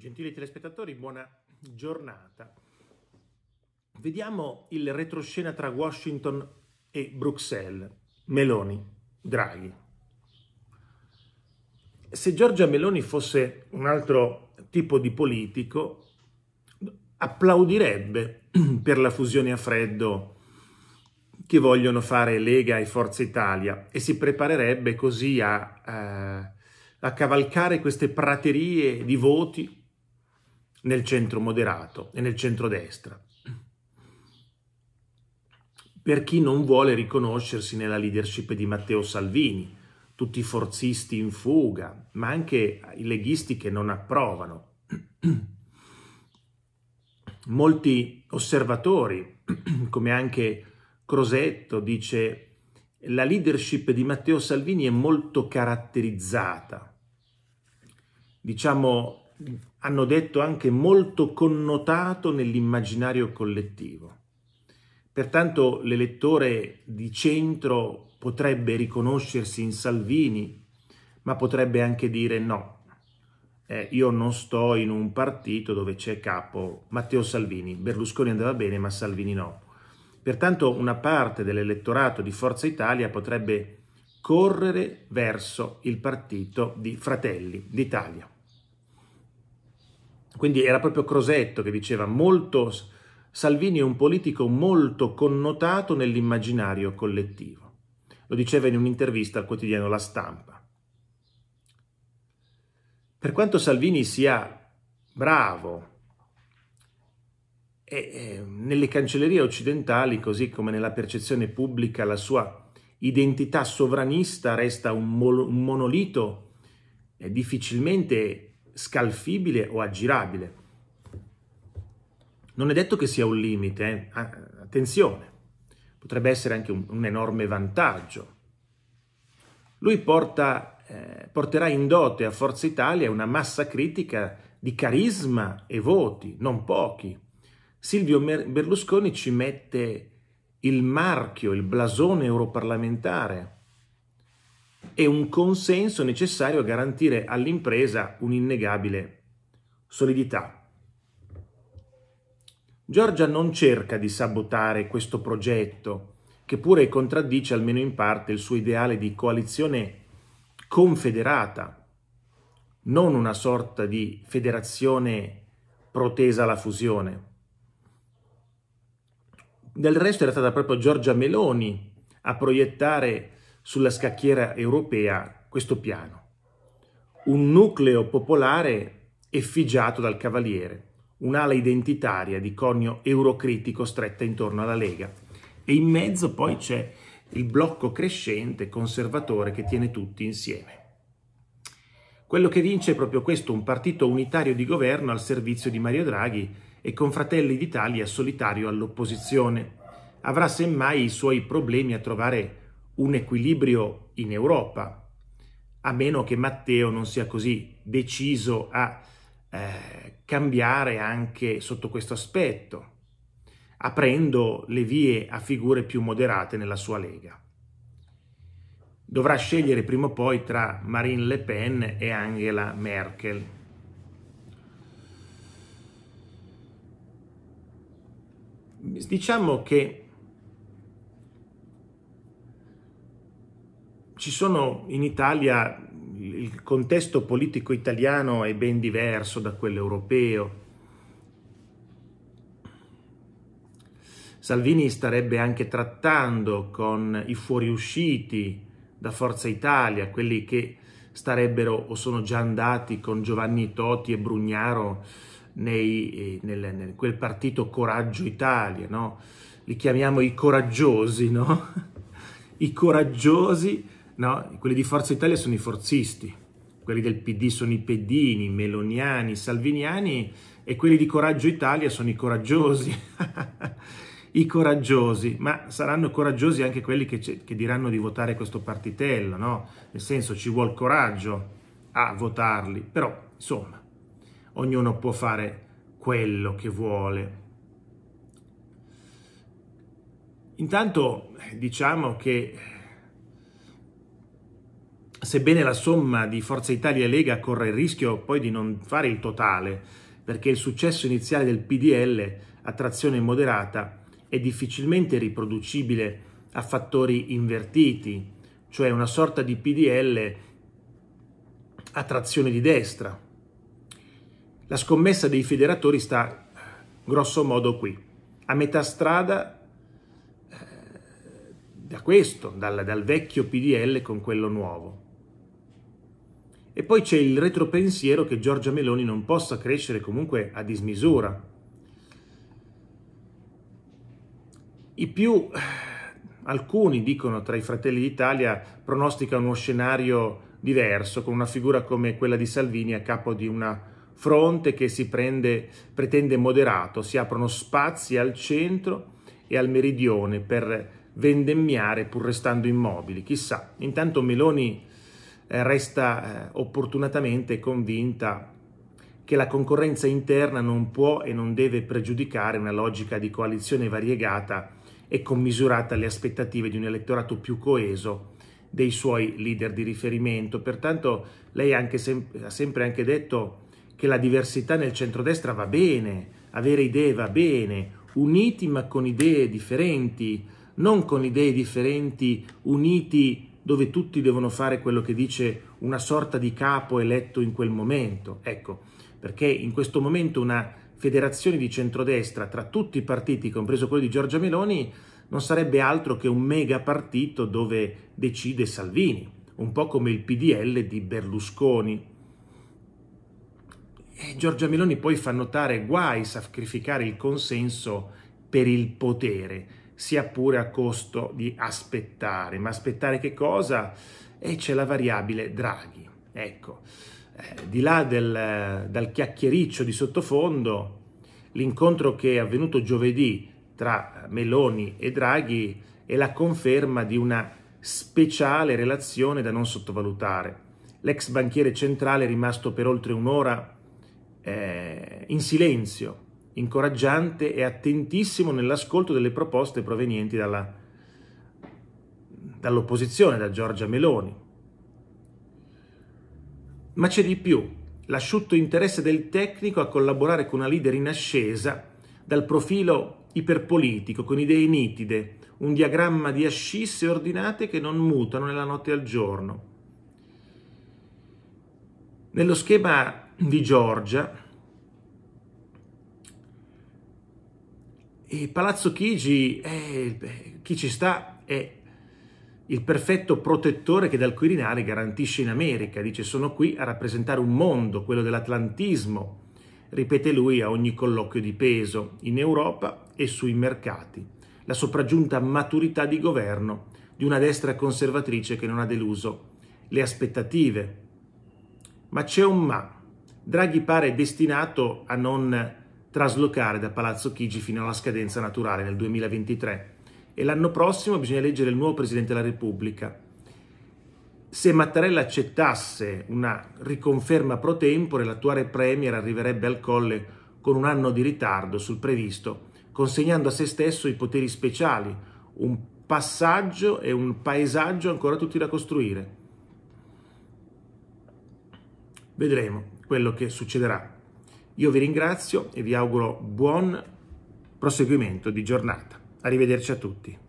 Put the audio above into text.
Gentili telespettatori, buona giornata. Vediamo il retroscena tra Washington e Bruxelles. Meloni, Draghi. Se Giorgia Meloni fosse un altro tipo di politico, applaudirebbe per la fusione a freddo che vogliono fare Lega e Forza Italia e si preparerebbe così a, a, eh, a cavalcare queste praterie di voti nel centro moderato e nel centro destra. per chi non vuole riconoscersi nella leadership di Matteo Salvini, tutti i forzisti in fuga, ma anche i leghisti che non approvano. Molti osservatori, come anche Crosetto, dice la leadership di Matteo Salvini è molto caratterizzata, diciamo hanno detto anche molto connotato nell'immaginario collettivo. Pertanto l'elettore di centro potrebbe riconoscersi in Salvini, ma potrebbe anche dire no, eh, io non sto in un partito dove c'è capo Matteo Salvini, Berlusconi andava bene ma Salvini no. Pertanto una parte dell'elettorato di Forza Italia potrebbe correre verso il partito di Fratelli d'Italia. Quindi era proprio Crosetto che diceva molto, Salvini è un politico molto connotato nell'immaginario collettivo. Lo diceva in un'intervista al quotidiano La Stampa. Per quanto Salvini sia bravo, e nelle cancellerie occidentali, così come nella percezione pubblica, la sua identità sovranista resta un, monolito difficilmente scalfibile o aggirabile. Non è detto che sia un limite, eh? Ah, attenzione, potrebbe essere anche un, un enorme vantaggio. Lui porta, eh, porterà in dote a Forza Italia una massa critica di carisma e voti, non pochi. Silvio Berlusconi ci mette il marchio, il blasone europarlamentare e un consenso necessario a garantire all'impresa un'innegabile solidità. Giorgia non cerca di sabotare questo progetto, che pure contraddice almeno in parte il suo ideale di coalizione confederata, non una sorta di federazione protesa alla fusione. Del resto era stata proprio Giorgia Meloni a proiettare sulla scacchiera europea questo piano. Un nucleo popolare effigiato dal Cavaliere, un'ala identitaria di cornio eurocritico stretta intorno alla Lega. E in mezzo poi c'è il blocco crescente conservatore che tiene tutti insieme. Quello che vince è proprio questo, un partito unitario di governo al servizio di Mario Draghi e con Fratelli d'Italia solitario all'opposizione. Avrà semmai i suoi problemi a trovare un equilibrio in Europa, a meno che Matteo non sia così deciso a eh, cambiare anche sotto questo aspetto, aprendo le vie a figure più moderate nella sua Lega. Dovrà scegliere prima o poi tra Marine Le Pen e Angela Merkel. Diciamo che ci sono in Italia, il contesto politico italiano è ben diverso da quello europeo. Salvini starebbe anche trattando con i fuoriusciti da Forza Italia, quelli che starebbero o sono già andati con Giovanni Toti e Brugnaro nei, nel, nel, quel partito Coraggio Italia, no? Li chiamiamo i coraggiosi, no? I coraggiosi No? Quelli di Forza Italia sono i forzisti, quelli del PD sono i pedini, i meloniani, i salviniani e quelli di Coraggio Italia sono i coraggiosi. I coraggiosi, ma saranno coraggiosi anche quelli che, che diranno di votare questo partitello, no? Nel senso ci vuole coraggio a votarli, però insomma, ognuno può fare quello che vuole. Intanto diciamo che sebbene la somma di Forza Italia e Lega corra il rischio poi di non fare il totale, perché il successo iniziale del PDL a trazione moderata è difficilmente riproducibile a fattori invertiti, cioè una sorta di PDL a trazione di destra. La scommessa dei federatori sta grosso modo qui, a metà strada eh, da questo, dal, dal vecchio PDL con quello nuovo. E poi c'è il retropensiero che Giorgia Meloni non possa crescere comunque a dismisura. I più, alcuni dicono tra i fratelli d'Italia, pronostica uno scenario diverso, con una figura come quella di Salvini a capo di una fronte che si prende, pretende moderato, si aprono spazi al centro e al meridione per vendemmiare pur restando immobili. Chissà, intanto Meloni eh, resta eh, opportunatamente convinta che la concorrenza interna non può e non deve pregiudicare una logica di coalizione variegata e commisurata alle aspettative di un elettorato più coeso dei suoi leader di riferimento. Pertanto lei anche sem- ha sempre anche detto che la diversità nel centrodestra va bene, avere idee va bene, uniti ma con idee differenti, non con idee differenti uniti dove tutti devono fare quello che dice una sorta di capo eletto in quel momento. Ecco, perché in questo momento una federazione di centrodestra tra tutti i partiti, compreso quello di Giorgia Meloni, non sarebbe altro che un mega partito dove decide Salvini, un po' come il PDL di Berlusconi. E Giorgia Meloni poi fa notare guai sacrificare il consenso per il potere, sia pure a costo di aspettare. Ma aspettare che cosa? E c'è la variabile Draghi. Ecco, eh, di là del, dal chiacchiericcio di sottofondo, l'incontro che è avvenuto giovedì tra Meloni e Draghi è la conferma di una speciale relazione da non sottovalutare. L'ex banchiere centrale è rimasto per oltre un'ora eh, in silenzio incoraggiante e attentissimo nell'ascolto delle proposte provenienti dalla, dall'opposizione, da Giorgia Meloni. Ma c'è di più, l'asciutto interesse del tecnico a collaborare con una leader in ascesa dal profilo iperpolitico, con idee nitide, un diagramma di ascisse ordinate che non mutano nella notte al giorno. Nello schema di Giorgia, E Palazzo Chigi, è, eh, chi ci sta, è il perfetto protettore che dal Quirinale garantisce in America. Dice sono qui a rappresentare un mondo, quello dell'atlantismo, ripete lui a ogni colloquio di peso, in Europa e sui mercati. La sopraggiunta maturità di governo di una destra conservatrice che non ha deluso le aspettative. Ma c'è un ma. Draghi pare destinato a non traslocare da Palazzo Chigi fino alla scadenza naturale nel 2023 e l'anno prossimo bisogna eleggere il nuovo Presidente della Repubblica. Se Mattarella accettasse una riconferma pro tempore, l'attuale Premier arriverebbe al colle con un anno di ritardo sul previsto, consegnando a se stesso i poteri speciali, un passaggio e un paesaggio ancora tutti da costruire. Vedremo quello che succederà. Io vi ringrazio e vi auguro buon proseguimento di giornata. Arrivederci a tutti.